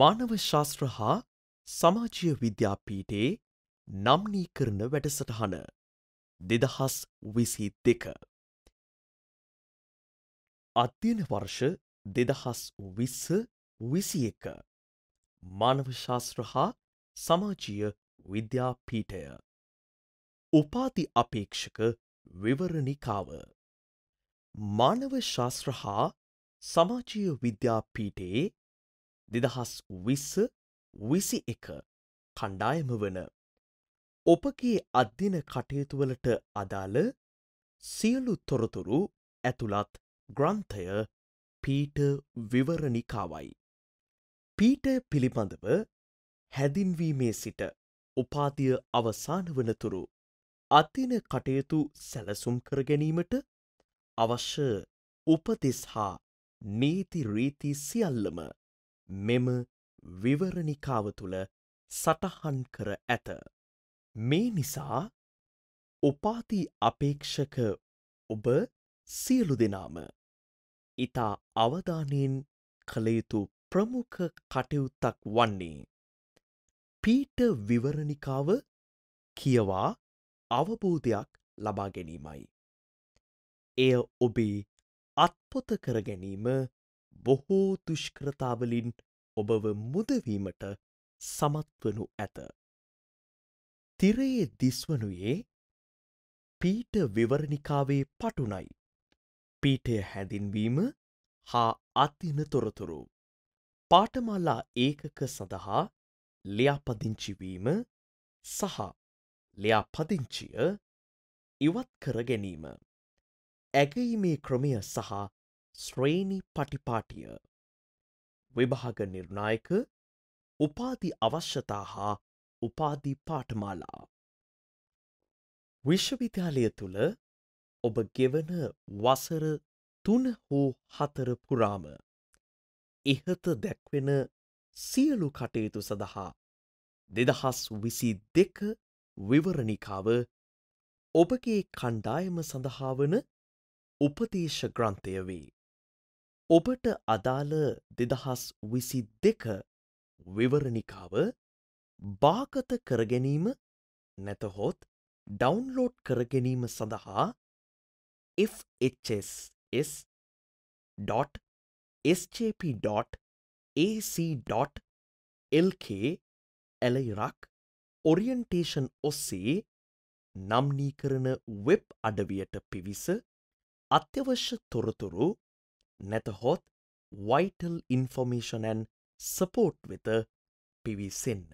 මානව ශාස්ත්‍ර හා සමාජය විද්‍යාපීටේ නම්නී කරන වැඩසටහන දෙදහස් විසි දෙක. අධ්‍යන වර්ෂ දෙදහස් විස්ස විසි එක මානව ශාස්ත්‍ර හා සමාජීය විද්‍යාපීටය. උපාති අපේක්ෂක විවරණිකාව. මානව ශාස්ත්‍ර හා සමාජීය විද්‍යාපීටේ දෙදහස් විස්ස විසි එක කණ්ඩායම වන ඔපගේ අධ්‍යන කටයුතුවලට අදාළ සියලු තොරතුරු ඇතුළත් ග්‍රන්ථය පීට විවරණිකාවයි. පීට පිළිබඳව හැදින්වීමේ සිට උපාතිය අවසාන වනතුරු අතින කටයුතු සැලසුම් කර ගැනීමට අවශ්‍ය උපදෙස් හා නීති රීති සියල්ලම මෙම විවරණිකාව තුළ සටහන් කර ඇත. මේ නිසා උපාති අපේක්ෂක ඔබ සියලු දෙනාම ඉතා අවධානයෙන් කළයුතු ප්‍රමුඛ කටයුත්තක් වන්නේ. පීට විවරණිකාව කියවා අවබෝධයක් ලබා ගැනීමයි. එය ඔබේ අත්පොත කරගැනීම බොහෝ දුෂ්කරතාවලින් ඔබව මුදවීමට සමත්වනු ඇත. තිරයේ දිස්වනුයේ පීට විවරණිකාවේ පටුනයි. පීටය හැඳින්වීම හා අත්තින තොරතුරු. පාටමල්ලා ඒකක සඳහා ලියාපදිංචිවීම සහ ලියාපදිංචිය ඉවත් කර ගැනීම. ඇගීමේ ක්‍රමය සහ ශ්‍රේණි පටිපාටිය විභාග නිර්ණායක උපාධි අවශ්‍යතා හා උපාධි පාටමාලා විශ්වවිද්‍යාලය තුළ ඔබ ගෙවන වසර තුන හෝ හතර පුරාම ඉහත දැක්වෙන සියලු කටයුතු සඳහා දෙදහස් විසි දෙක විවරණිකාව ඔබගේ කණ්ඩායම සඳහා වන උපදේශ ග්‍රන්ථය වේ. ඔබට අදාළ දෙදහස් විසි දෙක විවරණිකාව භාගත කරගැනීම නැතහොත් ඩවන්ලෝඩ් කරගැනීම සඳහා fhss.scp.ac.lk ඇලයිරක් ඔරියන්ටේෂන් ඔස්සේ නම්නී කරන වෙබ් අඩවියට පිවිස අත්‍යවශ්‍ය තොරතුරු නැතහොත් වයිටල් ඉන්ෆෝමේෂනැන් සපෝට් වෙත පිවිසන්න.